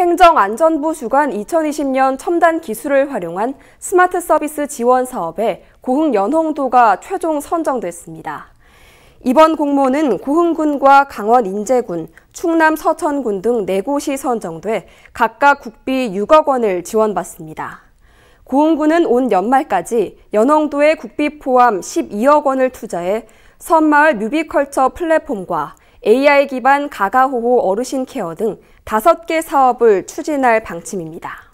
행정안전부 주관 2020년 첨단 기술을 활용한 스마트 서비스 지원 사업에 고흥 연홍도가 최종 선정됐습니다. 이번 공모는 고흥군과 강원 인제군, 충남 서천군 등 4곳이 선정돼 각각 국비 6억 원을 지원받습니다. 고흥군은 온 연말까지 연홍도에 국비 포함 12억 원을 투자해 섬마을 뮤비컬처 플랫폼과 AI 기반 가가호호 어르신 케어 등 다섯 개 사업을 추진할 방침입니다.